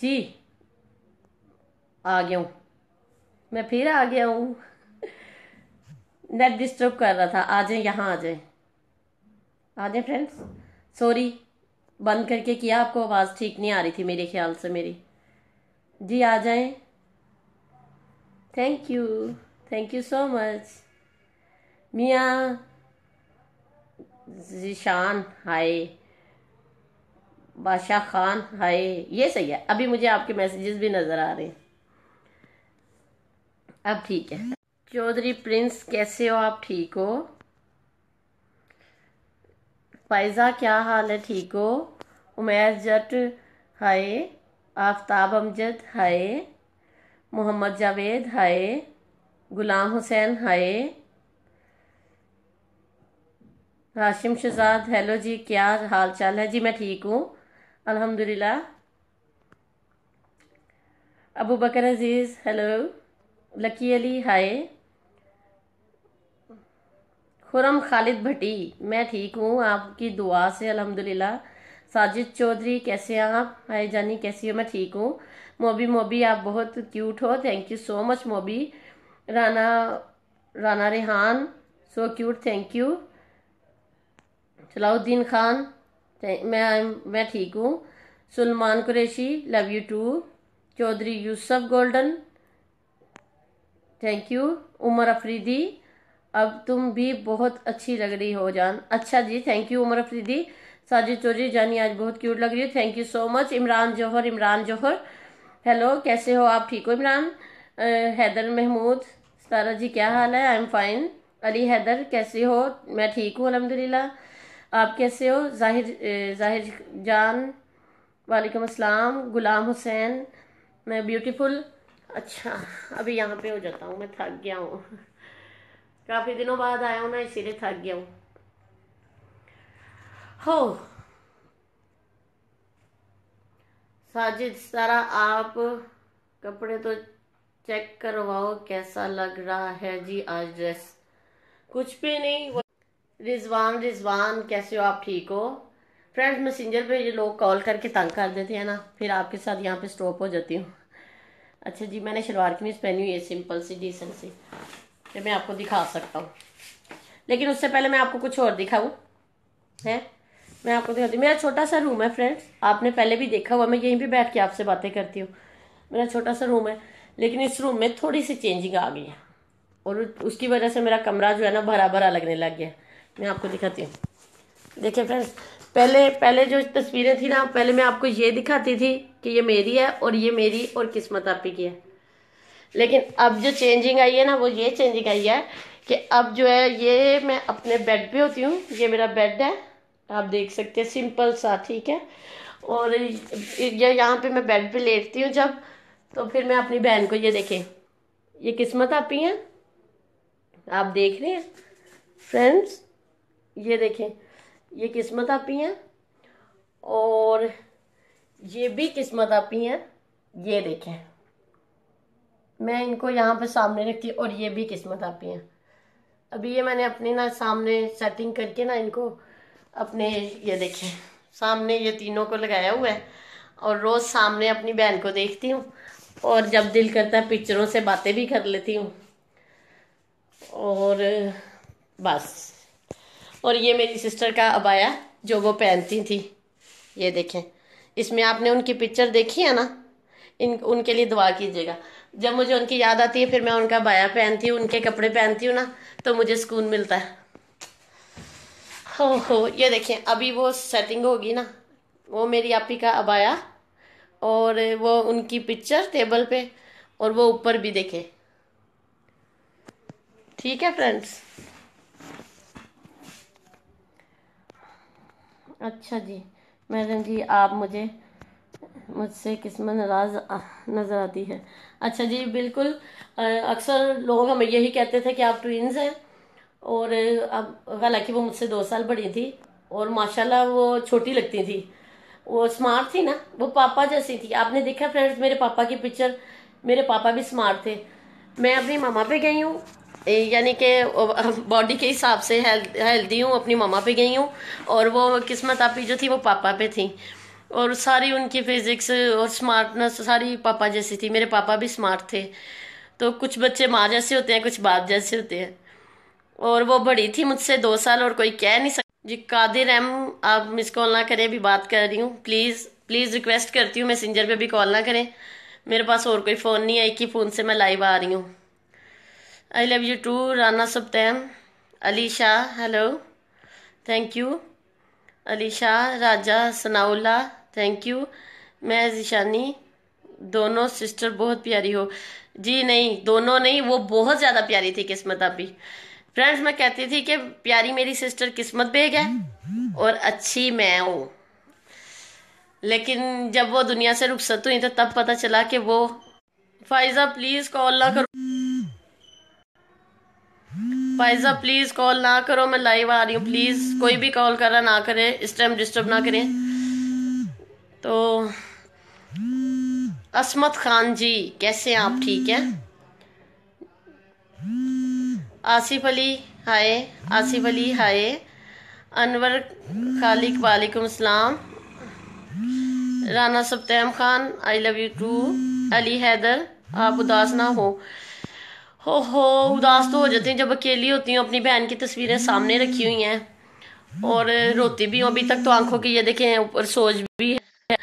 जी आ गया हूँ मैं फिर आ गया हूँ नेट डिस्टर्ब कर रहा था आ जाए यहाँ आ जाए आ जाए फ्रेंड्स सॉरी बंद करके किया आपको आवाज़ ठीक नहीं आ रही थी मेरे ख्याल से मेरी जी आ जाए thank you thank you so much मियाँ जीशान हाय बादशाह खान हाय ये सही है अभी मुझे आपके मैसेजेस भी नज़र आ रहे हैं अब ठीक है चौधरी प्रिंस कैसे हो आप ठीक हो फैज़ा क्या हाल है ठीक हो Umer Jatt hi Aftab Amjad hi Mohammad Javed hi Ghulam Hussain hi Rashim Shahzad hello जी क्या हाल चाल है जी मैं ठीक हूँ अल्हम्दुलिल्लाह अबू बकर अजीज़ हेलो लकी अली हाय खुरम खालिद भट्टी मैं ठीक हूँ आपकी दुआ से अल्हम्दुलिल्लाह साजिद चौधरी कैसे हैं आप हाय जानी कैसी हो मैं ठीक हूँ मोबी मोबी आप बहुत क्यूट हो thank you so much Mobi Rana Rana Rehan so cute thank you Salahuddin Khan मैं मैं ठीक हूँ Salman Qureshi love you too Chaudhry Yousuf Gondal thank you Umar Afridi अब तुम भी बहुत अच्छी लग रही हो जान अच्छा जी थैंक यू उमर अफरीदी साजिद चौधरी जानी आज बहुत क्यूट लग रही हो thank you so much Imran Jauhar Imran Jauhar hello कैसे हो आप ठीक हो इमरान हैदर महमूद सतारा जी क्या हाल है I am fine Ali Haider कैसे हो मैं ठीक हूँ अलहमदिल्ला आप कैसे हो जाहिर जाहिर जान वालेकुम अस्सलाम गुलाम हुसैन मैं ब्यूटीफुल अच्छा अभी यहाँ पे हो जाता हूँ मैं थक गया हूँ काफ़ी दिनों बाद आया हूँ ना इसीलिए थक गया हूँ हो साजिद सारा आप कपड़े तो चेक करवाओ कैसा लग रहा है जी आज ड्रेस कुछ भी नहीं रिजवान रिजवान कैसे हो आप ठीक हो फ्रेंड्स मैसेंजर पे ये लोग कॉल करके तंग कर देते हैं ना फिर आपके साथ यहाँ पे स्टॉप हो जाती हूँ अच्छा जी मैंने शलवार कमीज पहनी हुई है सिंपल सी डिसेंट सी कि मैं आपको दिखा सकता हूँ लेकिन उससे पहले मैं आपको कुछ और दिखाऊँ है मैं आपको दिखाती हूँ मेरा छोटा सा रूम है फ्रेंड्स आपने पहले भी देखा हुआ मैं यहीं पर बैठ के आपसे बातें करती हूँ मेरा छोटा सा रूम है लेकिन इस रूम में थोड़ी सी चेंजिंग आ गई है और उसकी वजह से मेरा कमरा जो है ना भरा भरा लगने लग गया मैं आपको दिखाती हूँ देखिए फ्रेंड्स पहले पहले जो तस्वीरें थी ना पहले मैं आपको ये दिखाती थी कि ये मेरी है और ये मेरी और किस्मत आपकी की है लेकिन अब जो चेंजिंग आई है ना वो ये चेंजिंग आई है कि अब जो है ये मैं अपने बेड पे होती हूँ ये मेरा बेड है आप देख सकते हैं सिंपल सा ठीक है और ये यहाँ पे मैं बेड पे लेटती हूँ जब तो फिर मैं अपनी बहन को ये देखें ये किस्मत आपकी है आप देख रहे हैं फ्रेंड्स ये देखें ये किस्मत आपी हैं और ये भी किस्मत आपी हैं ये देखें मैं इनको यहाँ पर सामने रखती और ये भी किस्मत आपी हैं अभी ये मैंने अपने ना सामने सेटिंग करके ना इनको अपने ये देखें सामने ये तीनों को लगाया हुआ है और रोज़ सामने अपनी बहन को देखती हूँ और जब दिल करता है पिक्चरों से बातें भी कर लेती हूँ और बस और ये मेरी सिस्टर का अबाया जो वो पहनती थी ये देखें इसमें आपने उनकी पिक्चर देखी है ना इन उनके लिए दुआ कीजिएगा जब मुझे उनकी याद आती है फिर मैं उनका बाया पहनती हूँ उनके कपड़े पहनती हूँ ना तो मुझे सुकून मिलता है हो हो ये देखें अभी वो सेटिंग होगी ना वो मेरी आपी का अबाया और वो उनकी पिक्चर टेबल पे और वो ऊपर भी देखें ठीक है फ्रेंड्स अच्छा जी मैडम जी आप मुझे मुझसे किस्मत नाराज नज़र आती है अच्छा जी बिल्कुल अक्सर लोग हमें यही कहते थे कि आप ट्विन्स हैं और अब हालांकि वो मुझसे दो साल बड़ी थी और माशाल्लाह वो छोटी लगती थी वो स्मार्ट थी ना वो पापा जैसी थी आपने देखा फ्रेंड्स मेरे पापा की पिक्चर मेरे पापा भी स्मार्ट थे मैं अपनी मामा पे गई हूँ यानी कि बॉडी के हिसाब से हेल्दी हूँ अपनी मामा पे गई हूँ और वो किस्मत आपकी जो थी वो पापा पे थी और सारी उनकी फिज़िक्स और स्मार्टनेस सारी पापा जैसी थी मेरे पापा भी स्मार्ट थे तो कुछ बच्चे माँ जैसे होते हैं कुछ बाप जैसे होते हैं और वो बड़ी थी मुझसे दो साल और कोई कह नहीं सकता जी कादिर एम आप मिस कॉल ना करें अभी बात कर रही हूँ प्लीज़ प्लीज़ रिक्वेस्ट करती हूँ मैसेंजर पे भी कॉल ना करें मेरे पास और कोई फ़ोन नहीं है एक ही फ़ोन से मैं लाइव आ रही हूँ I love you too Rana Saptain Alisha hello thank you Alisha Raja Sanaullah thank you मैं जिशानी दोनों सिस्टर बहुत प्यारी हो जी नहीं दोनों नहीं वो बहुत ज़्यादा प्यारी थी किस्मत अभी फ्रेंड्स मैं कहती थी कि प्यारी मेरी सिस्टर किस्मत बेग है और अच्छी मैं हूँ लेकिन जब वो दुनिया से रुखसत हुई तो तब पता चला कि वो फाइजा प्लीज़ कॉल ना करो साहब प्लीज कॉल ना करो मैं लाइव आ रही हूँ प्लीज कोई भी कॉल करा ना करें इस टाइम डिस्टर्ब ना करें तो असमत खान जी कैसे हैं आप ठीक है आसिफ अली हाय आसिफ अली हाय अनवर खालिक वालेकुम सलाम Rana Saptam Khan I love you too Ali Haider आप उदास ना हो हो हो उदास तो हो जाती हूँ जब अकेली होती हूँ अपनी बहन की तस्वीरें सामने रखी हुई हैं और रोती भी हूँ अभी तक तो आंखों की ये देखें ऊपर सोच भी है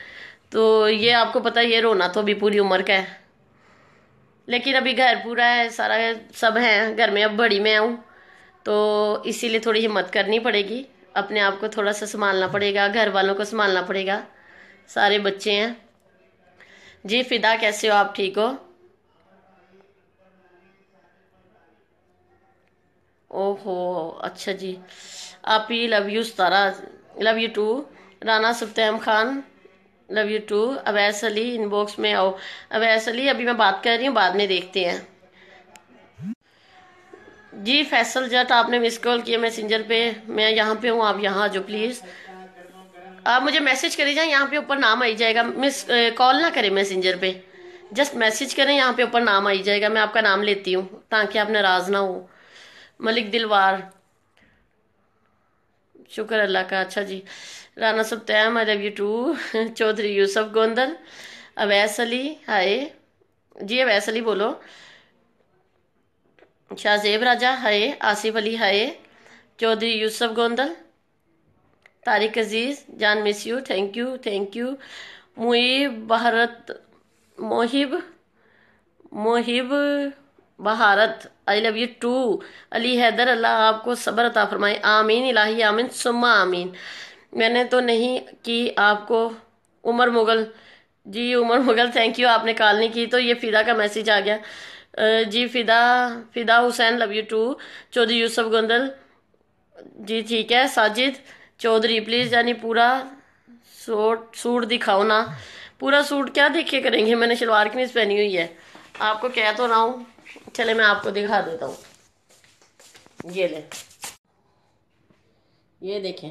तो ये आपको पता है ये रोना तो अभी पूरी उम्र का है लेकिन अभी घर पूरा है सारा है, सब है घर में अब बड़ी मैं हूँ तो इसीलिए थोड़ी हिम्मत करनी पड़ेगी अपने आप को थोड़ा सा संभालना पड़ेगा घर वालों को संभालना पड़ेगा सारे बच्चे हैं जी फिदा कैसे हो आप ठीक हो ओहो अच्छा जी आप ही love you Satara love you too Rana Saptam Khan love you too Awais Ali inbox में आओ अवैस अली अभी मैं बात कर रही हूँ बाद में देखते हैं जी फैसल जट आपने मिस कॉल किया मैसेंजर पे मैं यहाँ पे हूँ आप यहाँ आ जाओ प्लीज़ आप मुझे मैसेज करें जाए यहाँ पे ऊपर नाम आई जाएगा मिस कॉल ना करें मैसेंजर पे जस्ट मैसेज करें यहाँ पे ऊपर नाम आई जाएगा मैं आपका नाम लेती हूँ ताकि आप नाराज़ ना हो मलिक दिलवार शुक्र अल्लाह का अच्छा जी Rana Saptaim I love you too Chaudhry Yousuf Gondal Awais Ali hi जी अवैस अली बोलो शाहजेब राजा हाय आसिफ अली हाय चौधरी यूसुफ गोंदल तारिक अजीज़ जान miss you thank you thank you मुई Bharat Mohib Mohib Bharat I love you too Ali Haider अल्लाह आपको सब्र अता फरमाए आमीन इलाही आमीन सुम्मा आमीन मैंने तो नहीं की आपको उमर मुगल जी उमर मुगल थैंक यू आपने कॉल नहीं की तो ये फ़िदा का मैसेज आ गया जी Fida Fida Hussain love you too Chaudhry Yousuf Gondal ji ठीक है साजिद चौधरी प्लीज़ यानी पूरा सूट सूट दिखाओ ना पूरा सूट क्या देखे करेंगे मैंने शलवार कमीज पहनी हुई है आपको कह तो रहा हूँ चले मैं आपको दिखा देता हूँ ये ले ये देखें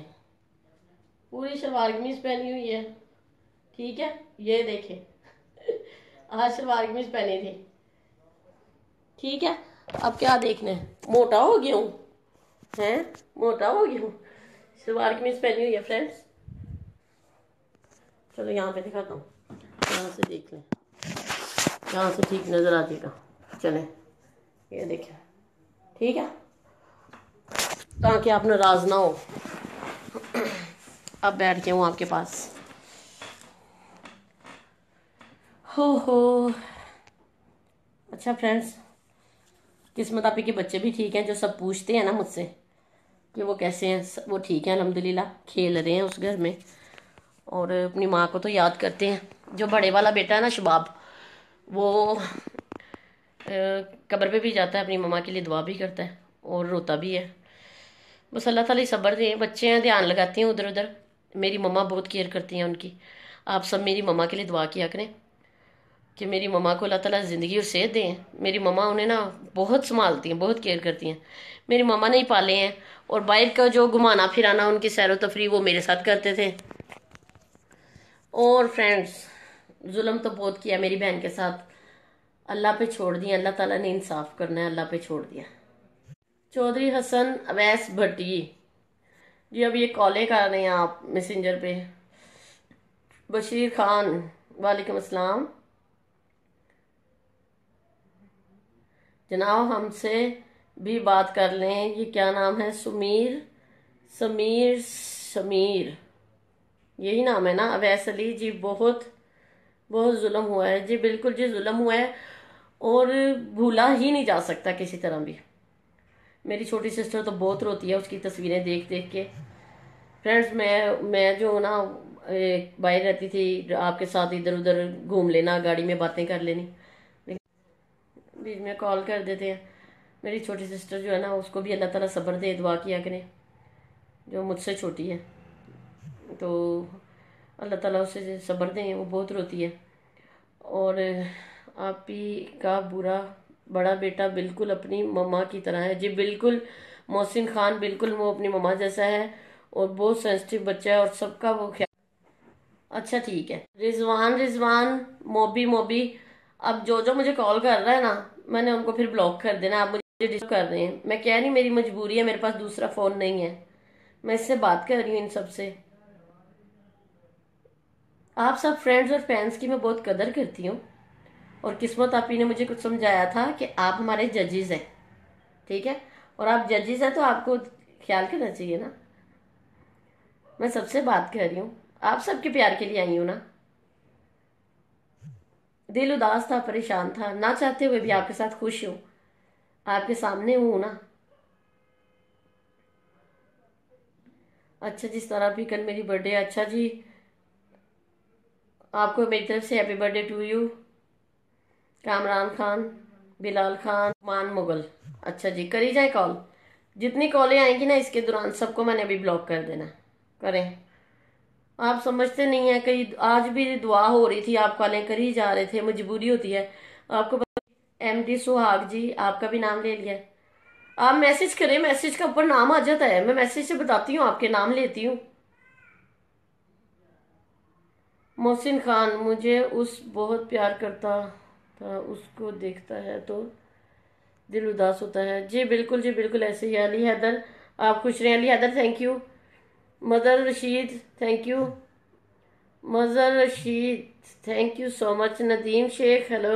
पूरी शलवार कमीज पहनी हुई है ठीक है ये देखें आज शलवार कमीज पहनी थी ठीक है अब क्या देखना है मोटा हो गया हूँ हैं मोटा हो गया हूँ शलवार कमीज पहनी हुई है फ्रेंड्स चलो यहाँ पे दिखाता हूँ यहाँ से देख लें यहाँ से ठीक नज़र आ जाएगा चलें ये देखें ठीक है ताकि आप नाराज ना हो अब बैठ के हूँ आपके पास हो हो अच्छा फ्रेंड्स किस्मत आपी के बच्चे भी ठीक हैं जो सब पूछते हैं ना मुझसे कि वो कैसे हैं वो ठीक हैं अलहमदिल्ला खेल रहे हैं उस घर में और अपनी माँ को तो याद करते हैं जो बड़े वाला बेटा है ना शबाब वो कब्र पे भी जाता है अपनी ममा के लिए दुआ भी करता है और रोता भी है बस अल्लाह ताली सब्र दें बच्चे हैं ध्यान लगाते हैं उधर उधर मेरी ममा बहुत केयर करती हैं उनकी आप सब मेरी ममा के लिए दुआ किया करें कि मेरी ममा को अल्लाह ताली ज़िंदगी और सेहत दें मेरी ममा उन्हें ना बहुत संभालती हैं बहुत केयर करती हैं मेरी ममा नहीं पाले हैं और बाहर का जो घुमाना फिराना उनकी सैर तफरी वो मेरे साथ करते थे और फ्रेंड्स जुल्म तो बहुत किया मेरी बहन के साथ अल्लाह पे छोड़ दिया अल्लाह ताला ने इंसाफ करना है अल्लाह पे छोड़ दिया चौधरी हसन अवैस भट्टी जी अब ये कॉले कर रहे हैं आप मैसेंजर पे बशीर खान वालेकुम अस्सलाम जनाब हमसे भी बात कर लें ये क्या नाम है सुमीर समीर समीर यही नाम है ना अवैस अली जी बहुत बहुत जुल्म हुआ है जी बिल्कुल जी जुल्म हुआ है और भूला ही नहीं जा सकता किसी तरह भी मेरी छोटी सिस्टर तो बहुत रोती है उसकी तस्वीरें देख देख के फ्रेंड्स मैं मैं जो ना बाहर रहती थी आपके साथ इधर उधर घूम लेना गाड़ी में बातें कर लेनी बीच में कॉल कर देते हैं मेरी छोटी सिस्टर जो है ना उसको भी अल्लाह ताला सब्र दे दुआ किया करें जो मुझसे छोटी है तो अल्लाह ताला उसे सब्र दें वो बहुत रोती है और आप ही का बुरा बड़ा बेटा बिल्कुल अपनी ममा की तरह है जी बिल्कुल मोहसिन खान बिल्कुल वो अपनी मम्मा जैसा है और बहुत सेंसिटिव बच्चा है और सबका वो ख्याल अच्छा ठीक है रिजवान रिजवान मोबी मोबी अब जो जो मुझे कॉल कर रहा है ना मैंने उनको फिर ब्लॉक कर देना आप मुझे डिस्टर्ब कर रहे हैं मैं कह रही मेरी मजबूरी है मेरे पास दूसरा फ़ोन नहीं है मैं इससे बात कर रही हूँ इन सब से आप सब फ्रेंड्स और फैंस की मैं बहुत कदर करती हूँ और किस्मत आप ही ने मुझे कुछ समझाया था कि आप हमारे जजेस हैं ठीक है और आप जजेस हैं तो आपको ख्याल करना चाहिए ना मैं सबसे बात कर रही हूँ आप सबके प्यार के लिए आई हूँ ना दिल उदास था परेशान था ना चाहते हुए भी आपके साथ खुश हूँ आपके सामने हूँ ना अच्छा जिस तरह भी कल मेरी बर्थडे अच्छा जी आपको मेरी तरफ से happy birthday to you Kamran Khan Bilal Khan Maan Mughal अच्छा जी करी जाए कॉल जितनी कॉलें आएंगी ना इसके दौरान सबको मैंने अभी ब्लॉक कर देना करें आप समझते नहीं हैं कहीं आज भी दुआ हो रही थी आप कॉलें ही जा रहे थे मजबूरी होती है आपको एम डी सुहाग जी आपका भी नाम ले लिया आप मैसेज करें मैसेज का ऊपर नाम आ जाता है मैं मैसेज से बताती हूँ आपके नाम लेती हूँ मोहसिन खान मुझे उस बहुत प्यार करता था उसको देखता है तो दिल उदास होता है जी बिल्कुल जी बिल्कुल ऐसे ही अली हैदर आप खुश रहें Ali Haider thank you Mazhar Rashid thank you Mazhar Rashid thank you so much Nadeem Sheikh hello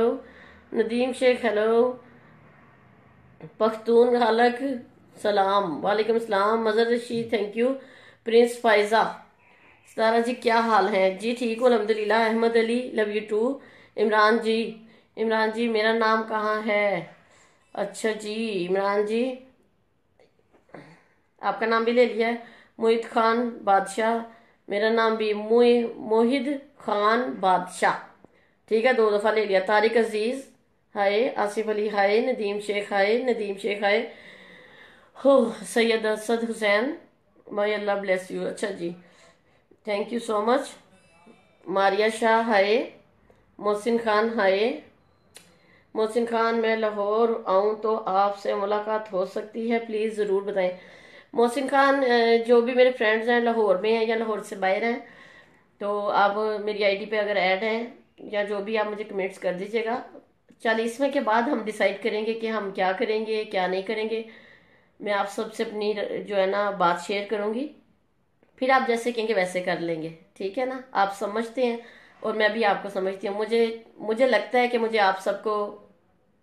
Nadeem Sheikh hello Pakhtun Khaliq सलाम वालेकुम सलाम Mazhar Rashid thank you prince Faiza Satara ji क्या हाल है जी ठीक हो अलहमदिल्ला Ahmad Ali love you too Imran ji Imran ji मेरा नाम कहाँ है अच्छा जी इमरान जी आपका नाम भी ले लिया मोहित खान बादशाह मेरा नाम भी मोह मोहिद खान बादशाह ठीक है दो दफ़ा ले लिया तारिक अजीज़ हाय आसिफ अली हाय नदीम शेख हाय नदीम शेख हाय हो Syed Asad Hussain may Allah bless you अच्छा जी thank you so much Maria Shah hi Mohsin Khan hi Mohsin Khan मैं लाहौर आऊँ तो आपसे मुलाकात हो सकती है प्लीज़ ज़रूर बताएं मोहसिन खान जो भी मेरे फ्रेंड्स हैं लाहौर में हैं या लाहौर से बाहर हैं तो आप मेरी आईडी पे अगर ऐड हैं या जो भी आप मुझे कमेंट्स कर दीजिएगा चालीसवें के बाद हम डिसाइड करेंगे कि हम क्या करेंगे क्या नहीं करेंगे मैं आप सबसे अपनी जो है ना बात शेयर करूँगी फिर आप जैसे कहेंगे वैसे कर लेंगे ठीक है ना आप समझते हैं और मैं भी आपको समझती हूँ मुझे मुझे लगता है कि मुझे आप सबको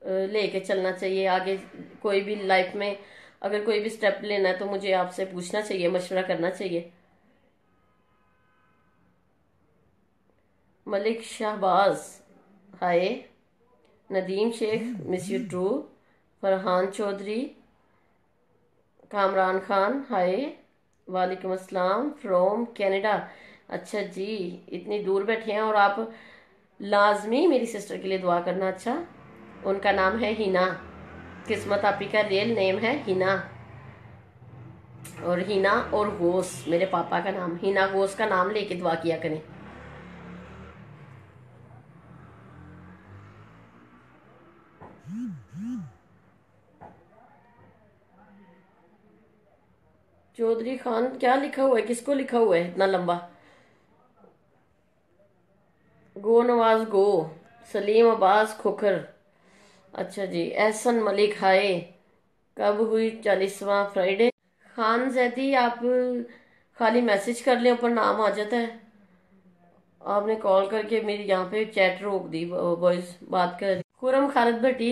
लेके चलना चाहिए आगे कोई भी लाइफ में अगर कोई भी स्टेप लेना है तो मुझे आपसे पूछना चाहिए मशवरा करना चाहिए Malik Shahbaz hi Nadeem Sheikh miss you too Farhan Chaudhry Kamran Khan hi वालेकुम अस्सलाम फ्रॉम कनाडा अच्छा जी इतनी दूर बैठे हैं और आप लाजमी मेरी सिस्टर के लिए दुआ करना अच्छा उनका नाम है हिना किस्मत आपी का रियल नेम है हिना और हिना और गोस मेरे पापा का नाम हिना गोस का नाम लेके दुआ किया करें चौधरी खान क्या लिखा हुआ है किसको लिखा हुआ है इतना लंबा गो नवाज गो सलीम अब्बास खोखर अच्छा जी एहसन मलिक हाय कब हुई चालीसवा फ्राइडे खान जैदी आप खाली मैसेज कर लें ऊपर नाम आ जाता है आपने कॉल करके मेरी यहाँ पे चैट रोक दी बॉयज बात कर खुरम खालद भट्टी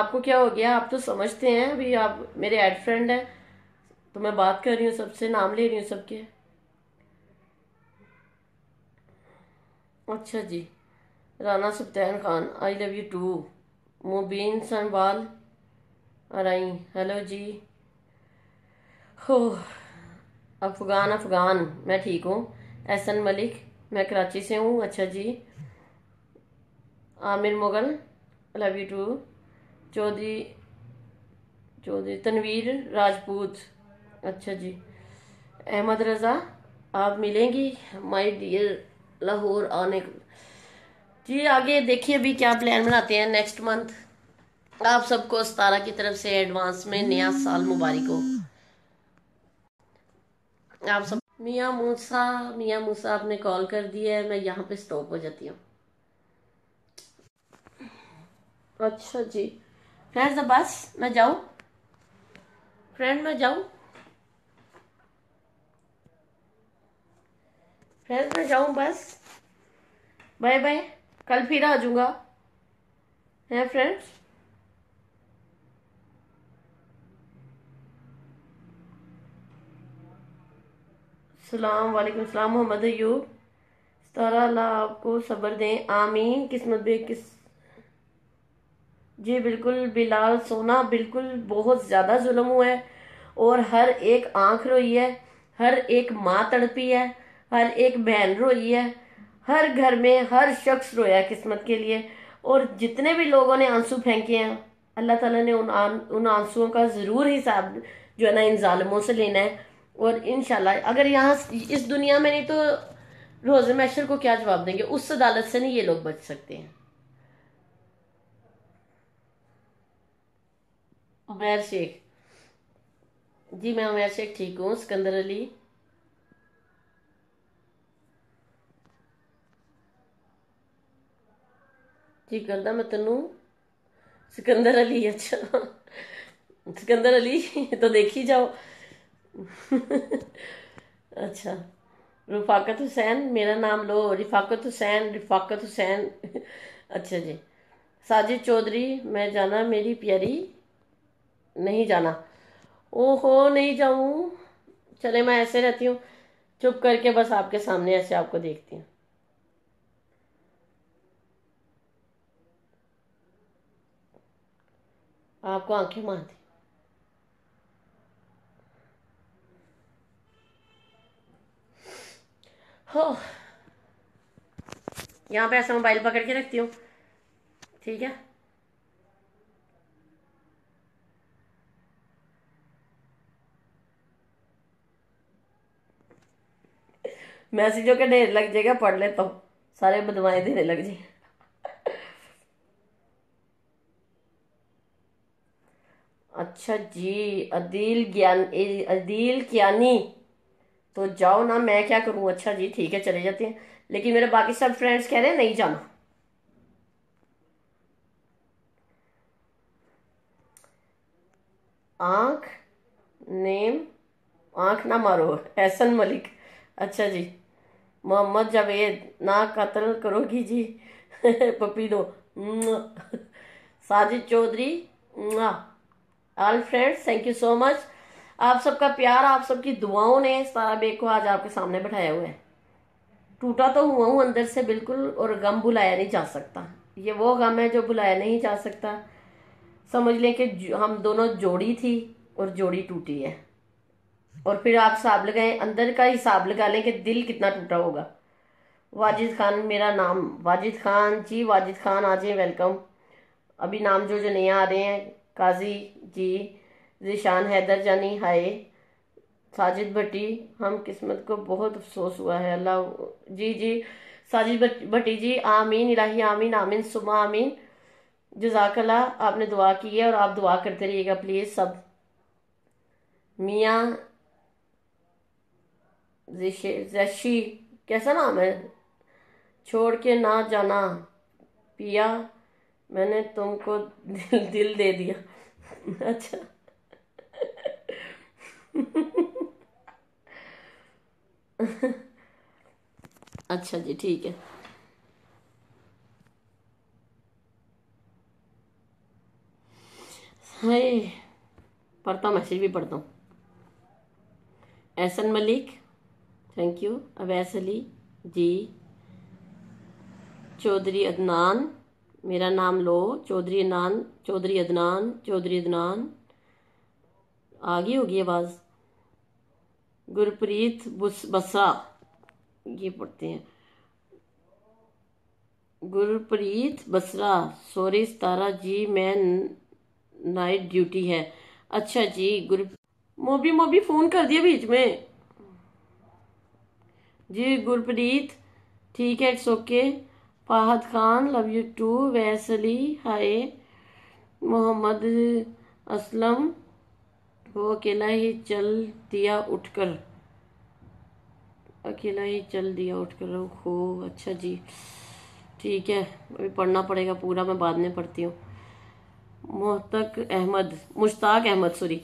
आपको क्या हो गया आप तो समझते हैं अभी आप मेरे एड फ्रेंड हैं तो मैं बात कर रही हूँ सबसे नाम ले रही हूँ सबके अच्छा जी Rana Sultan Khan I love you too Mubeen Sanwal रही हेलो जी हो अफगान अफगान मैं ठीक हूँ एहसन मलिक मैं कराची से हूँ अच्छा जी Aamir Mughal love you too Chaudhry Chaudhry Tanveer Rajput अच्छा जी अहमद रज़ा आप मिलेंगी माय डियर लाहौर आने जी आगे देखिए अभी क्या प्लान बनाते हैं नेक्स्ट मंथ आप सबको सतारा की तरफ से एडवांस में नया साल मुबारक हो आप सब मियाँ मूसा मियाँ मूसा आपने कॉल कर दिया है मैं यहाँ पे स्टॉप हो जाती हूँ अच्छा जी फ्रेंड्स द बस मैं जाऊँ फ्रेंड मैं जाऊँ फ्रेंड्स मैं जाऊँ बस बाय बाय कल फिर आ जाऊंगा है फ्रेंड्स सलाम वालेकुम सलाम मोहम्मद अयूब सतारा अल्लाह आपको सब्र दें आमीन किस्मत बे किस जी बिल्कुल बिलाल सोना बिल्कुल बहुत ज़्यादा जुल्म हुआ है और हर एक आंख रोई है हर एक माँ तड़पी है हर एक बहन रोई है हर घर में हर शख्स रोया किस्मत के लिए और जितने भी लोगों ने आंसू फेंके हैं अल्लाह ताला ने उन आं, उन आंसुओं का ज़रूर हिसाब जो है ना इन ालमों से लेना है और इन अगर यहाँ इस दुनिया में नहीं तो रोज़ मैशर को क्या जवाब देंगे उस अदालत से नहीं ये लोग बच सकते हैं उमेर शेख जी मैं उमेर शेख ठीक हूँ सिकंदर अली ਕੀ ਕਹਿੰਦਾ ਮੈਂ ਤੈਨੂੰ ਸਿਕੰਦਰ ਅਲੀ ਅੱਛਾ सिकंदर अली तो देखी जाओ अच्छा रफाकत हुसैन मेरा नाम लो रिफाकत हुसैन रिफाकत हुसैन अच्छा जी साजिद चौधरी मैं जाना मेरी प्यारी नहीं जाना ओ हो नहीं जाऊँ चले मैं ऐसे रहती हूँ चुप करके बस आपके सामने ऐसे आपको देखती हूँ आपको आंखें मार दी हो यहाँ पे ऐसा मोबाइल पकड़ के रखती हूँ ठीक है मैसेजों का ढेर लग जाएगा पढ़ लेता हूँ सारे बदवाएं देने लग जाए अच्छा जी अदील ज्ञान अदील ज्ञानी तो जाओ ना मैं क्या करूँ अच्छा जी ठीक है चले जाते हैं लेकिन मेरे बाकी सब फ्रेंड्स कह रहे हैं नहीं जाना आंख नेम आंख ना मारो एहसन मलिक अच्छा जी मोहम्मद जावेद ना कत्ल करोगी जी पपी दो Sajid Chaudhry all friends thank you so much आप सबका प्यार आप सबकी दुआओं ने सारा बेग को आज आपके सामने बैठाया हुआ है टूटा तो हुआ हूँ अंदर से बिल्कुल और गम बुलाया नहीं जा सकता ये वो गम है जो बुलाया नहीं जा सकता समझ लें कि हम दोनों जोड़ी थी और जोड़ी टूटी है और फिर आप हिसाब लगाएं अंदर का हिसाब लगा लें कि दिल कितना टूटा होगा वाजिद खान मेरा नाम वाजिद खान जी वाजिद खान आ जाए वेलकम अभी नाम जो जो नहीं आ रहे हैं काजी जी जीशान हैदर जानी हाय साजिद भट्टी हम किस्मत को बहुत अफसोस हुआ है अल्लाह जी जी साजिद भट्टी जी आमीन इलाही आमीन आमीन सुमा आमीन जजाकला आपने दुआ की है और आप दुआ करते रहिएगा प्लीज़ सब मियाँ जैशी कैसा नाम है छोड़ के ना जाना पिया मैंने तुमको दिल, दिल दे दिया अच्छा अच्छा जी ठीक है हाय पढ़ता हूँ मैसेज भी पढ़ता हूँ एहसन मलिक थैंक यू अवैस अली जी चौधरी अदनान मेरा नाम लो चौधरी नान चौधरी अदनान चौधरी अदनान आ गई होगी आवाज़ गुरप्रीत बसरा बसा ये पढ़ते हैं गुरप्रीत बसरा सॉरी सतारा जी मैं नाइट ड्यूटी है अच्छा जी गुर मोबी मोबी फ़ोन कर दिया बीच में जी गुरप्रीत ठीक है it's okay Fahad Khan love you too वैसली हाय मोहम्मद असलम वो अकेला ही चल दिया उठकर अकेला ही चल दिया उठकर हो अच्छा जी ठीक है अभी पढ़ना पड़ेगा पूरा मैं बाद में पढ़ती हूँ Mohtaq Ahmad Mushtaq Ahmad sorry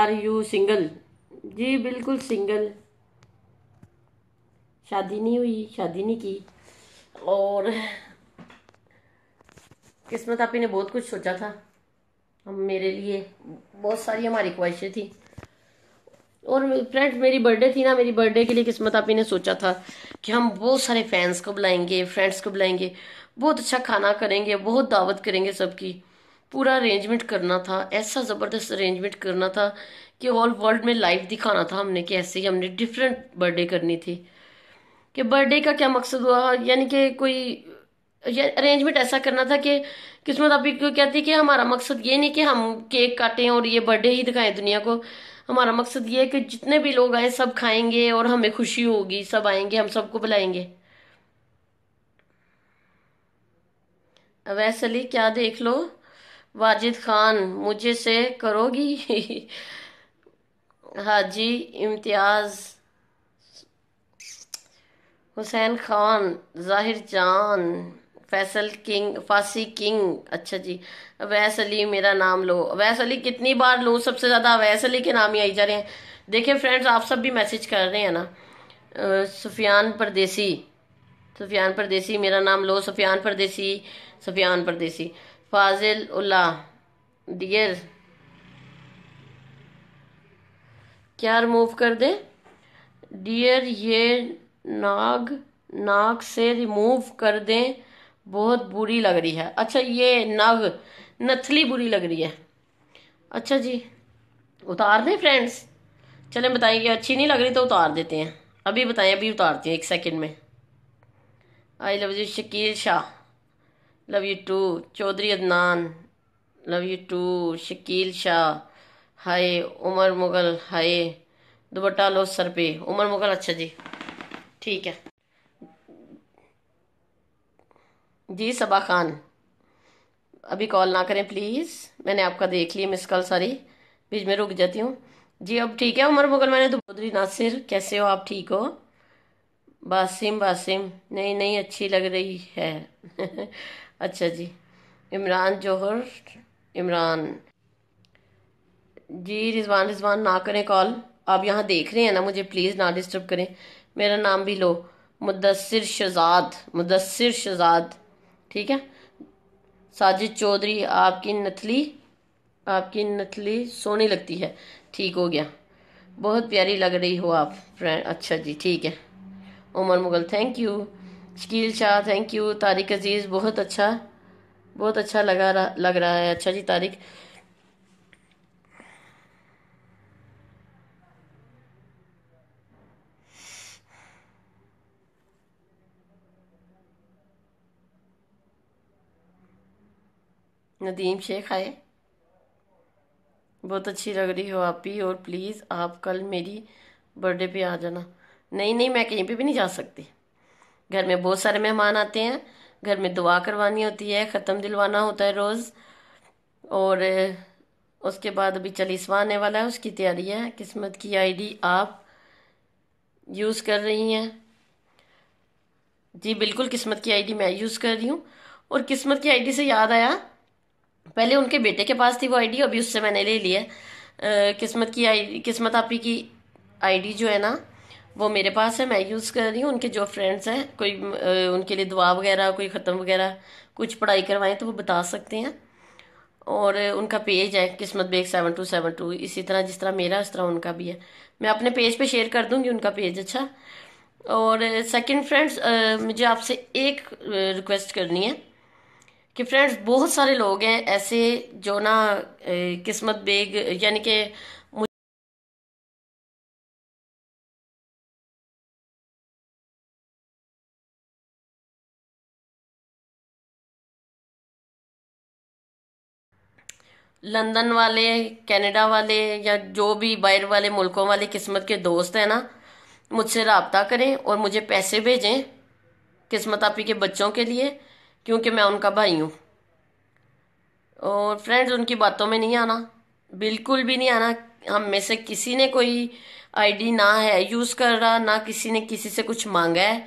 are you single जी बिल्कुल सिंगल शादी नहीं हुई शादी नहीं की और किस्मत आपी ने बहुत कुछ सोचा था हम मेरे लिए बहुत सारी हमारी ख्वाहिशें थी और फ्रेंड मेरी बर्थडे थी ना मेरी बर्थडे के लिए किस्मत आपी ने सोचा था कि हम बहुत सारे फैंस को बुलाएंगे फ्रेंड्स को बुलाएंगे बहुत अच्छा खाना करेंगे बहुत दावत करेंगे सबकी पूरा अरेंजमेंट करना था ऐसा ज़बरदस्त अरेंजमेंट करना था कि ऑल वर्ल्ड में लाइव दिखाना था हमने कि ऐसे ही हमने डिफरेंट बर्थडे करनी थी कि बर्थडे का क्या मकसद हुआ यानी कि कोई अरेंजमेंट ऐसा करना था कि किस्मत आप को कहती है कि हमारा मकसद ये नहीं कि हम केक काटें और ये बर्थडे ही दिखाएं दुनिया को हमारा मकसद ये है कि जितने भी लोग आए सब खाएंगे और हमें खुशी होगी सब आएंगे हम सबको बुलाएंगे अवैस अली क्या देख लो वाजिद खान मुझे से करोगी हाजी इम्तियाज़ हुसैन खान जाहिर जान फैसल किंग फासी किंग अच्छा जी अवैस अली मेरा नाम लो अवैस अली कितनी बार लो सबसे ज़्यादा अवैस अली के नाम ही आई जा रहे हैं देखिए फ्रेंड्स आप सब भी मैसेज कर रहे हैं ना सुफियान परदेसी सुफियान परदेसी मेरा नाम लो सुफियान परदेसी सुफियान परदेसी फाजिल उल्ला डियर क्या रिमूव कर दे डियर ये नाग नाक से रिमूव कर दें बहुत बुरी लग रही है अच्छा ये नग नथली बुरी लग रही है अच्छा जी उतार दें फ्रेंड्स चलें बताइए अच्छी नहीं लग रही तो उतार देते हैं अभी बताएं अभी उतारती हूँ एक सेकंड में I love you Shakeel Shah love you too Chaudhry Adnan love you too Shakeel Shah hi Umar Mughal hi दुबट्टा लो सर पे उमर मुगल अच्छा जी ठीक है जी सबा खान अभी कॉल ना करें प्लीज़ मैंने आपका देख लिया मिस कॉल सारी बीच में रुक जाती हूँ जी अब ठीक है उमर मुगल मैंने दुबोदरी नासिर कैसे हो आप ठीक हो बासिम बासिम नहीं नहीं अच्छी लग रही है अच्छा जी इमरान जौहर इमरान जी रिजवान रिजवान ना करें कॉल आप यहाँ देख रहे हैं ना मुझे प्लीज़ ना डिस्टर्ब करें मेरा नाम भी लो मुदसर शहजाद मुदसर शहजाद ठीक है साजिद चौधरी आपकी नथली आपकी नथली सोनी लगती है ठीक हो गया बहुत प्यारी लग रही हो आप फ्रेंड अच्छा जी ठीक है Umar Mughal thank you Shakeel Shah thank you Tariq Aziz बहुत अच्छा बहुत अच्छा लगा रहा लग रहा है अच्छा जी तारिक नदीम शेख आए बहुत अच्छी लग रही हो आप भी और प्लीज़ आप कल मेरी बर्थडे पे आ जाना नहीं नहीं मैं कहीं पे भी नहीं जा सकती घर में बहुत सारे मेहमान आते हैं घर में दुआ करवानी होती है ख़त्म दिलवाना होता है रोज़ और उसके बाद अभी चलीसवा आने वाला है उसकी तैयारी है किस्मत की आईडी आप यूज़ कर रही हैं जी बिल्कुल किस्मत की आईडी मैं यूज़ कर रही हूँ और किस्मत की आईडी से याद आया पहले उनके बेटे के पास थी वो आईडी अभी उससे मैंने ले लिया किस्मत की आई किस्मत आपी की आईडी जो है ना वो मेरे पास है मैं यूज़ कर रही हूँ उनके जो फ्रेंड्स हैं कोई आ, उनके लिए दुआ वगैरह कोई ख़त्म वगैरह कुछ पढ़ाई करवाएं तो वो बता सकते हैं और उनका पेज है Kismat Baig seven two seven two इसी तरह जिस तरह मेरा उस तरह उनका भी है मैं अपने पेज पे शेयर कर दूंगी उनका पेज अच्छा और सेकंड फ्रेंड्स मुझे आपसे एक रिक्वेस्ट करनी है कि फ्रेंड्स बहुत सारे लोग हैं ऐसे जो ना किस्मत बेग यानी कि लंदन वाले कनाडा वाले या जो भी बाहर वाले मुल्कों वाले किस्मत के दोस्त हैं ना मुझसे रबता करें और मुझे पैसे भेजें किस्मत आपी के बच्चों के लिए क्योंकि मैं उनका भाई हूँ और फ्रेंड्स उनकी बातों में नहीं आना बिल्कुल भी नहीं आना हम में से किसी ने कोई आईडी ना है यूज़ कर रहा ना किसी ने किसी से कुछ मांगा है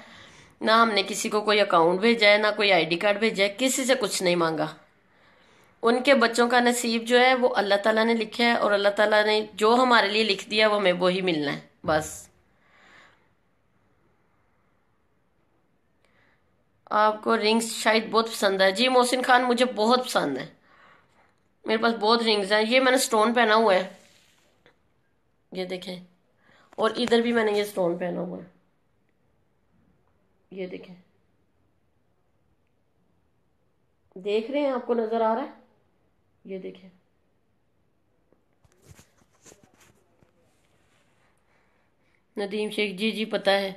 ना हमने किसी को कोई अकाउंट भेजा है ना कोई आईडी कार्ड भेजा है किसी से कुछ नहीं मांगा उनके बच्चों का नसीब जो है वो अल्लाह ताला ने लिखा है और अल्लाह ताला ने जो हमारे लिए लिख दिया वो हमें वो ही मिलना है बस आपको रिंग्स शायद बहुत पसंद है जी मोहसिन खान मुझे बहुत पसंद है मेरे पास बहुत रिंग्स हैं ये मैंने स्टोन पहना हुआ है ये देखें और इधर भी मैंने ये स्टोन पहना हुआ है ये देखें देख रहे हैं आपको नज़र आ रहा है ये देखें नदीम शेख जी जी पता है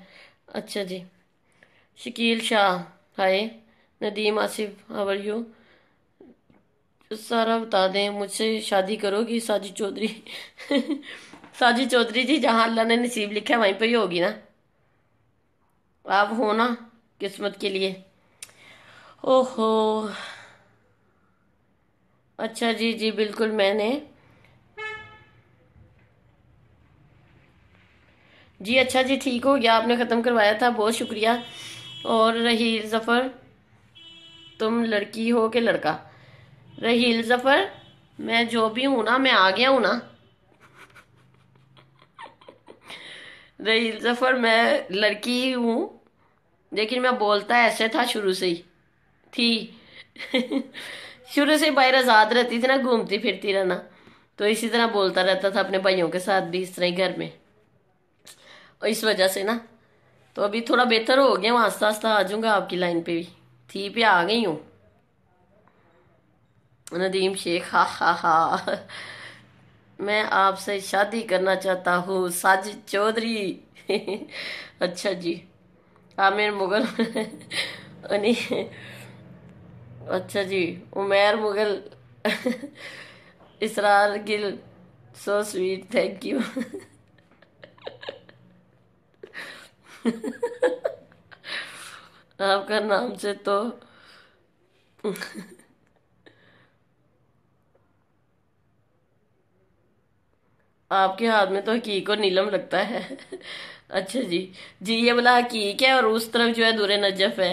अच्छा जी Shakeel Shah hi Nadeem Asif how are you सारा बता दें मुझसे शादी करोगी साजी चौधरी साजी चौधरी जी जहाँ अल्लाह ने नसीब लिखा है वहीं पर ही होगी ना आप हो ना किस्मत के लिए ओहो अच्छा जी जी बिल्कुल मैंने जी अच्छा जी ठीक हो गया आपने ख़त्म करवाया था बहुत शुक्रिया और रहील ज़फ़र तुम लड़की हो के लड़का रहील ज़फ़र मैं जो भी हूँ ना मैं आ गया हूँ ना रहील ज़फ़र मैं लड़की ही हूँ लेकिन मैं बोलता ऐसे था शुरू से ही थी शुरू से बाहर आज़ाद रहती थी ना घूमती फिरती रहना तो इसी तरह बोलता रहता था अपने भाइयों के साथ भी इस तरह ही घर में और इस वजह से ना तो अभी थोड़ा बेहतर हो गया हूँ आस्ता आस्ता आ जाऊँगा आपकी लाइन पे भी थी पे आ गई हूँ नदीम शेख हा हा हा मैं आपसे शादी करना चाहता हूँ साजिद चौधरी अच्छा जी आमिर मुगल अच्छा जी Umair Mughal Israr Gill so sweet thank you आपका नाम से तो आपके हाथ में तो हकीक और नीलम लगता है अच्छा जी जी ये बोला हकीक है और उस तरफ जो है दूर नजफ है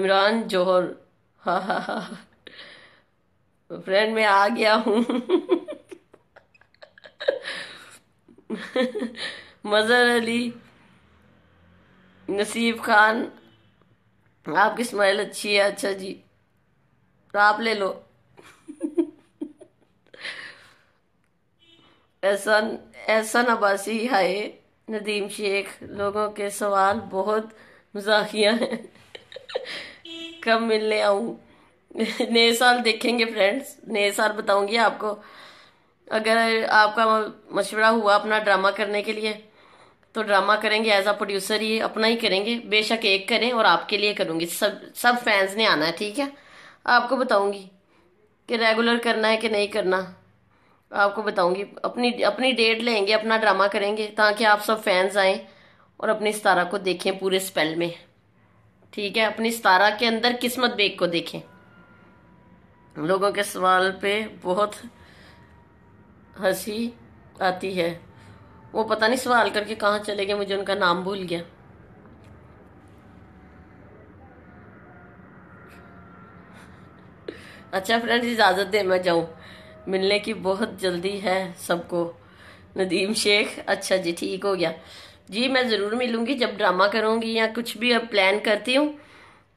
इमरान जौहर हाँ हाँ हाँ फ्रेंड मैं आ गया हूँ मज़र अली नसीब खान आपकी स्माइल अच्छी है अच्छा जी तो आप ले लो एहसन एहसन अब्बासी हाय नदीम शेख लोगों के सवाल बहुत मजाकिया हैं कब मिलने आऊँ नए साल देखेंगे फ्रेंड्स नए साल बताऊंगी आपको अगर आपका मशवरा हुआ अपना ड्रामा करने के लिए तो ड्रामा करेंगे एज अ प्रोड्यूसर ही अपना ही करेंगे बेशक एक करें और आपके लिए करूँगी सब सब फैंस ने आना है ठीक है आपको बताऊँगी कि रेगुलर करना है कि नहीं करना आपको बताऊँगी अपनी अपनी डेट लेंगे अपना ड्रामा करेंगे ताकि आप सब फैंस आएँ और अपनी सितारा को देखें पूरे स्पेल में ठीक है अपनी सितारा के अंदर किस्मत बेग को देखें लोगों के सवाल पे बहुत हंसी आती है वो पता नहीं सवाल करके कहाँ चले गए मुझे उनका नाम भूल गया अच्छा फ्रेंड्स इजाज़त दे मैं जाऊँ मिलने की बहुत जल्दी है सबको नदीम शेख अच्छा जी ठीक हो गया जी मैं ज़रूर मिलूँगी जब ड्रामा करूँगी या कुछ भी अब प्लान करती हूँ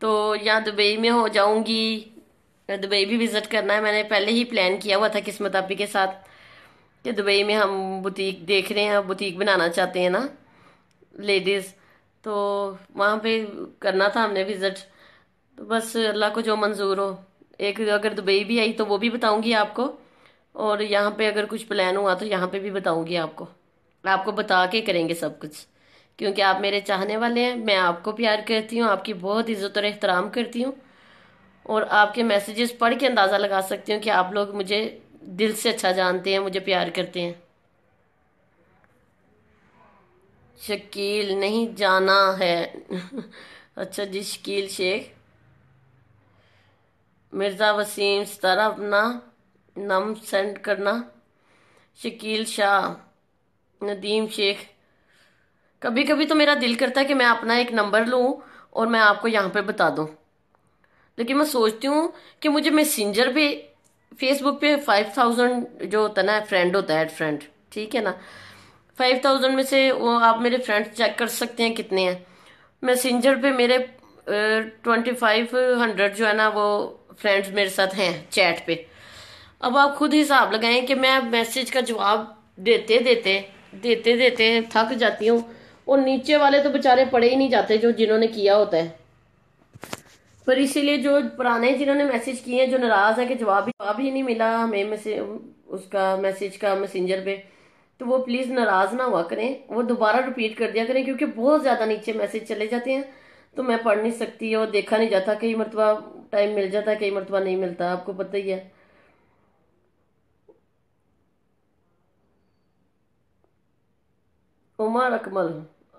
तो या दुबई में हो जाऊँगी दुबई भी विज़िट करना है मैंने पहले ही प्लान किया हुआ था किस्मत आपी के साथ कि दुबई में हम बुटीक देख रहे हैं बुटीक बनाना चाहते हैं ना लेडीज़ तो वहाँ पे करना था हमने विज़िट तो बस अल्लाह को जो मंजूर हो एक अगर दुबई भी आई तो वो भी बताऊँगी आपको और यहाँ पे अगर कुछ प्लान हुआ तो यहाँ पे भी बताऊँगी आपको आपको बता के करेंगे सब कुछ क्योंकि आप मेरे चाहने वाले हैं मैं आपको प्यार करती हूँ आपकी बहुत इज़्ज़त और एहतराम करती हूँ और आपके मैसेजेस पढ़ के अंदाज़ा लगा सकती हूँ कि आप लोग मुझे दिल से अच्छा जानते हैं मुझे प्यार करते हैं शकील नहीं जाना है अच्छा जी शकील शेख मिर्ज़ा वसीम सतारा अपना नाम सेंड करना शकील शाह नदीम शेख कभी कभी तो मेरा दिल करता है कि मैं अपना एक नंबर लूँ और मैं आपको यहाँ पर बता दूँ लेकिन मैं सोचती हूँ कि मुझे मैसेंजर भी फेसबुक पे फाइव थाउजेंड जो होता है ना फ्रेंड होता है एड फ्रेंड ठीक है ना फाइव थाउजेंड में से वो आप मेरे फ्रेंड्स चेक कर सकते हैं कितने हैं मैसेंजर पे मेरे ट्वेंटी फाइव हंड्रेड जो है ना वो फ्रेंड्स मेरे साथ हैं चैट पे अब आप खुद हिसाब लगाएं कि मैं मैसेज का जवाब देते देते देते देते थक जाती हूँ और नीचे वाले तो बेचारे पड़े ही नहीं जाते जो जिन्होंने किया होता है पर इसीलिए जो पुराने जिन्होंने मैसेज किए हैं जो नाराज है कि जवाब ही जवाब ही नहीं मिला हमें मैसेज उसका मैसेज का मैसेंजर पे तो वो प्लीज़ नाराज़ ना हुआ करें वो दोबारा रिपीट कर दिया करें क्योंकि बहुत ज़्यादा नीचे मैसेज चले जाते हैं तो मैं पढ़ नहीं सकती और देखा नहीं जाता कई मरतबा टाइम मिल जाता है कई मरतबा नहीं मिलता आपको पता ही है उमर अकमल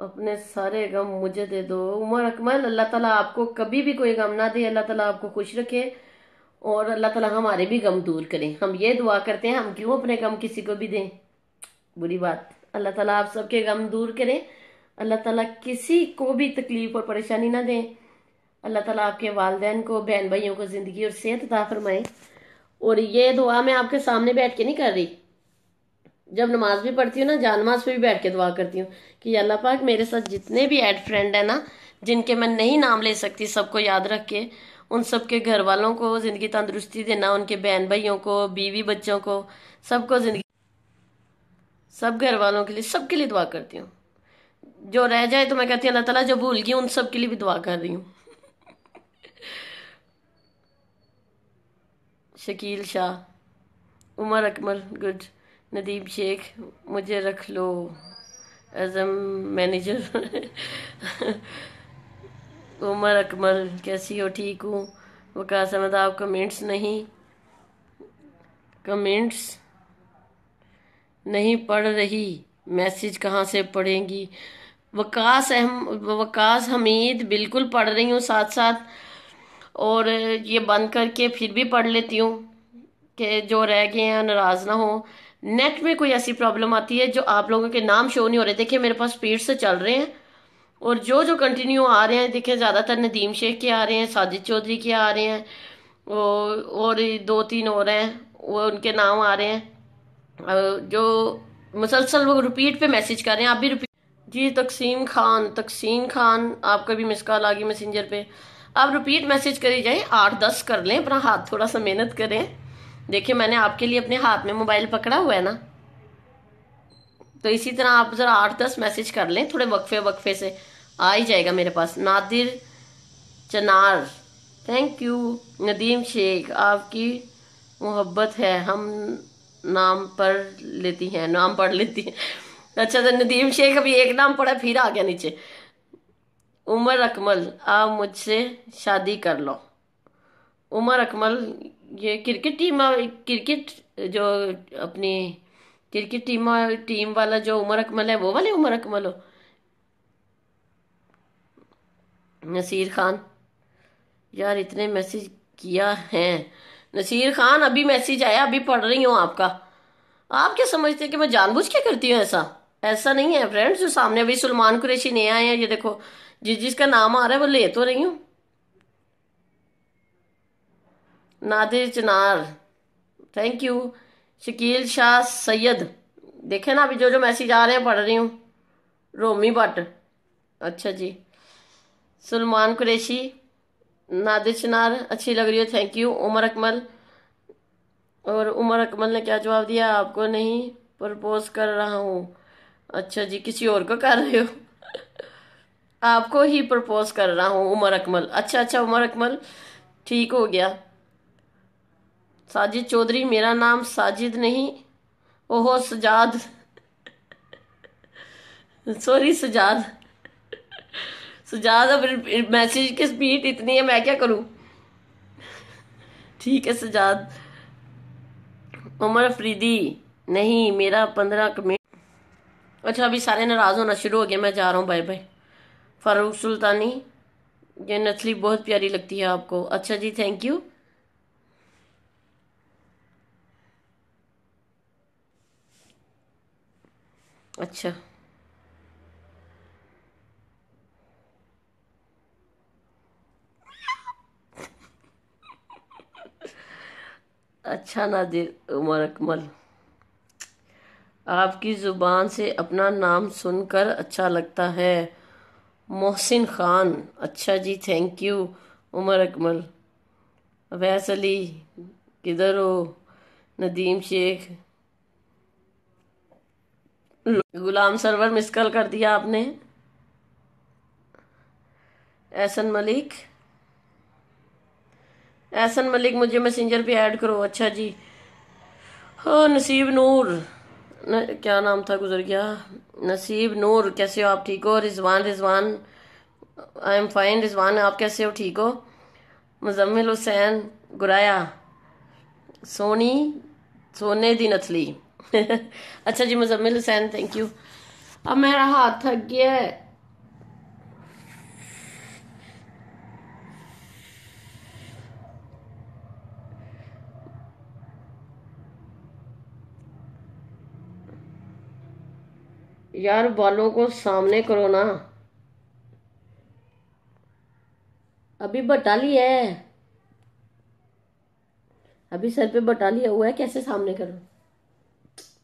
अपने सारे गम मुझे दे दो उमर अकमल अल्लाह ताला आपको कभी भी कोई गम ना दे अल्लाह ताला आपको खुश रखे और अल्लाह ताला हमारे भी गम दूर करें हम ये दुआ करते हैं हम क्यों अपने गम किसी को भी दें बुरी बात अल्लाह ताला आप सबके गम दूर करें अल्लाह ताला किसी को भी तकलीफ और परेशानी ना दें अल्लाह ताला आपके वालदेन को बहन भाइयों को ज़िंदगी और सेहत अता फरमाए और ये दुआ मैं आपके सामने बैठ के नहीं कर रही जब नमाज भी पढ़ती हूँ ना जानमाज पे भी बैठ के दुआ करती हूँ कि अल्लाह पाक मेरे साथ जितने भी एड फ्रेंड है ना जिनके मैं नहीं नाम ले सकती सबको याद रख के उन सब के घर वालों को ज़िंदगी तंदुरुस्ती देना उनके बहन भाइयों को बीवी बच्चों को सबको ज़िंदगी सब घर वालों के लिए सबके लिए दुआ करती हूँ जो रह जाए तो मैं कहती हूँ अल्लाह तला जो भूल गई उन सब के लिए भी दुआ कर रही हूँ शकील शाह उमर अकमल गुड नदीम शेख मुझे रख लो as am manager Umar Akmal कैसी हो ठीक हूँ वकास अहमद आप कमेंट्स नहीं कमेंट्स नहीं पढ़ रही मैसेज कहाँ से पढ़ेंगी वकास अहम वकास हमीद बिल्कुल पढ़ रही हूँ साथ साथ और ये बंद करके फिर भी पढ़ लेती हूँ कि जो रह गए हैं नाराज़ ना हो नेट में कोई ऐसी प्रॉब्लम आती है जो आप लोगों के नाम शो नहीं हो रहे देखिए मेरे पास स्पीड से चल रहे हैं और जो जो कंटिन्यू आ रहे हैं देखिए ज़्यादातर नदीम शेख के आ रहे हैं साजिद चौधरी के आ रहे हैं और और दो तीन और हैं वो उनके नाम आ रहे हैं जो मुसलसल वो रिपीट पे मैसेज कर रहे हैं आप भी रिपीट जी तकसीम खान तकसीम खान आपका भी मिस कॉल आ गई मैसेंजर पे आप रिपीट मैसेज करी जाए आठ दस कर लें अपना हाथ थोड़ा सा मेहनत करें देखिए मैंने आपके लिए अपने हाथ में मोबाइल पकड़ा हुआ है ना तो इसी तरह आप ज़रा आठ दस मैसेज कर लें थोड़े वक्फे वक्फे से आ ही जाएगा मेरे पास नादिर चनार थैंक यू नदीम शेख आपकी मोहब्बत है हम नाम पढ़ लेती हैं नाम पढ़ लेती हैं अच्छा तो नदीम शेख अभी एक नाम पढ़ा फिर आ गया नीचे उमर अकमल आप मुझसे शादी कर लो उमर अकमल ये क्रिकेट टीम क्रिकेट जो अपनी क्रिकेट टीम टीम वाला जो उमर अकमल है वो वाले उमर अकमल हो नसीर खान यार इतने मैसेज किया है नसीर खान अभी मैसेज आया अभी पढ़ रही हूँ आपका आप क्या समझते हैं कि मैं जानबूझ के करती हूँ ऐसा ऐसा नहीं है फ्रेंड्स जो सामने अभी सलमान कुरैशी नहीं आए हैं ये देखो जिस जिसका नाम आ रहा है वो ले तो रही हूँ नादिर चनार थैंक यू शकील शाह सैयद देखे ना अभी जो जो मैसेज आ रहे हैं पढ़ रही हूँ रोमी भट्ट अच्छा जी सलमान कुरेशी नादिर चनार अच्छी लग रही हो थैंक यू उमर अकमल और उमर अकमल ने क्या जवाब दिया आपको नहीं प्रपोज कर रहा हूँ अच्छा जी किसी और को कर रहे हो आपको ही प्रपोज कर रहा हूँ उमर अकमल अच्छा अच्छा उमर अकमल ठीक हो गया साजिद चौधरी मेरा नाम साजिद नहीं ओहो सजाद सॉरी सजाद सजाद अब मैसेज की स्पीड इतनी है मैं क्या करूं ठीक है सजाद उमर अफरीदी नहीं मेरा पंद्रह कमेंट अच्छा अभी सारे नाराज़ होना शुरू हो गया मैं जा रहा हूँ बाय बाय फारूक सुल्तानी ये नथली बहुत प्यारी लगती है आपको अच्छा जी थैंक यू अच्छा अच्छा नादिर उमर अकमल आपकी ज़ुबान से अपना नाम सुनकर अच्छा लगता है मोहसिन ख़ान अच्छा जी थैंक यू उमर अकमल अवैस अली किधर हो नदीम शेख गुलाम सरवर मिस कर दिया आपने एहसन मलिक एहसन मलिक मुझे मैसेंजर पे ऐड करो अच्छा जी हो हाँ, नसीब नूर न, क्या नाम था गुजर गया नसीब नूर कैसे हो आप ठीक हो Rizwan Rizwan I am fine Rizwan आप कैसे हो ठीक हो मुजम्मिल हुसैन गुराया सोनी सोने दी नथली अच्छा जी मुजम्मिल हुसैन थैंक यू अब मेरा हाथ थक गया है यार बालों को सामने करो ना अभी बटा है अभी सर पे बटा लिया हुआ है कैसे सामने करूं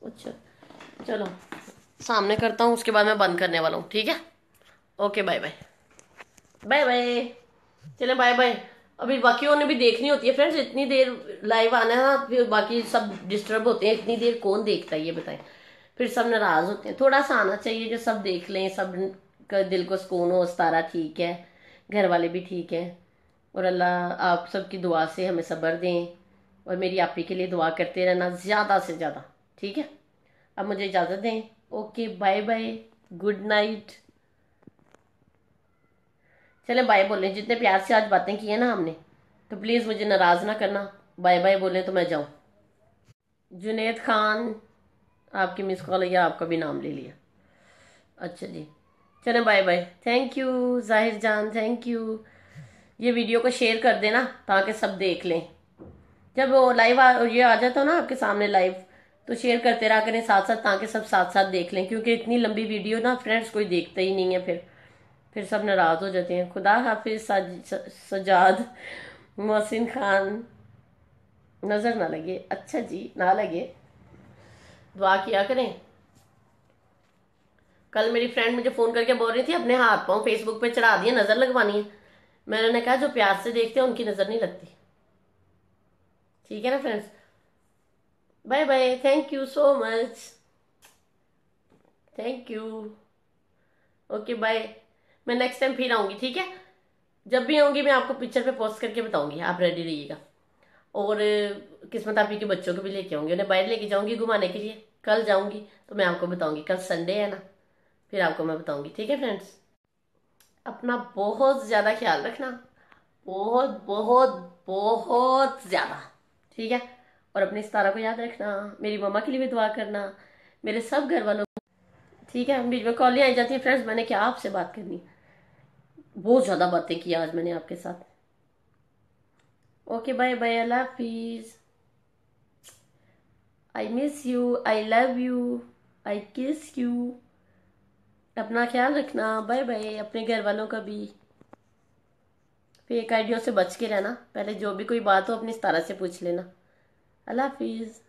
अच्छा चलो सामने करता हूँ उसके बाद मैं बंद करने वाला हूँ ठीक है okay bye bye bye bye चले बाय बाय अभी बाकियों ने भी देखनी होती है फ्रेंड्स इतनी देर लाइव आना है ना फिर बाकी सब डिस्टर्ब होते हैं इतनी देर कौन देखता है ये बताएं फिर सब नाराज़ होते हैं थोड़ा सा आना चाहिए जो सब देख लें सब का दिल को सुकून हो तारा ठीक है घर वाले भी ठीक हैं और अल्लाह आप सबकी दुआ से हमें सब्र दें और मेरी आप ही के लिए दुआ करते रहना ज़्यादा से ज़्यादा ठीक है अब मुझे इजाज़त दें okay bye bye good night चले बाय बोलें जितने प्यार से आज बातें की हैं ना हमने तो प्लीज़ मुझे नाराज़ ना करना बाय बाय बोलें तो मैं जाऊँ जुनेद खान आपकी मिस कॉल या आपका भी नाम ले लिया अच्छा जी चलें bye bye thank you Zahir जान थैंक यू ये वीडियो को शेयर कर देना ताकि सब देख लें जब वो लाइव आ ये आ जाता हो ना आपके सामने लाइव तो शेयर करते रहा करें साथ साथ ताकि सब साथ साथ देख लें क्योंकि इतनी लंबी वीडियो ना फ्रेंड्स कोई देखता ही नहीं है फिर फिर सब नाराज़ हो जाते हैं खुदा हाफिज सजाद मोहसिन खान नज़र ना लगे अच्छा जी ना लगे दुआ किया करें कल मेरी फ्रेंड मुझे फ़ोन करके बोल रही थी अपने हाथ पाँव फेसबुक पे चढ़ा दिए नज़र लगवानी है मैंने कहा जो प्यार से देखते हैं उनकी नज़र नहीं लगती ठीक है ना friends bye bye thank you so much thank you okay bye मैं नेक्स्ट टाइम फिर आऊँगी ठीक है जब भी आऊँगी मैं आपको पिक्चर पे पोस्ट करके बताऊँगी आप रेडी रहिएगा और किस्मत ही के बच्चों को भी लेके आऊँगी उन्हें बाहर लेके जाऊँगी घुमाने के लिए कल जाऊँगी तो मैं आपको बताऊँगी कल संडे है ना फिर आपको मैं बताऊँगी ठीक है फ्रेंड्स अपना बहुत ज़्यादा ख्याल रखना बहुत बहुत बहुत ज़्यादा ठीक है और अपने इस तारा को याद रखना मेरी मम्मा के लिए भी दुआ करना मेरे सब घर वालों को ठीक है बीच में कॉलें आई जाती हैं फ्रेंड्स मैंने क्या आपसे बात करनी बहुत ज़्यादा बातें की आज मैंने आपके साथ ओके बाय बाय अल्लाह हाफिज़ I miss you I love you I kiss you अपना ख्याल रखना बाय बाय अपने घर वालों का भी फेक आइडियो से बच के रहना पहले जो भी कोई बात हो अपनी तारा से पूछ लेना अल्लाह हाफिज़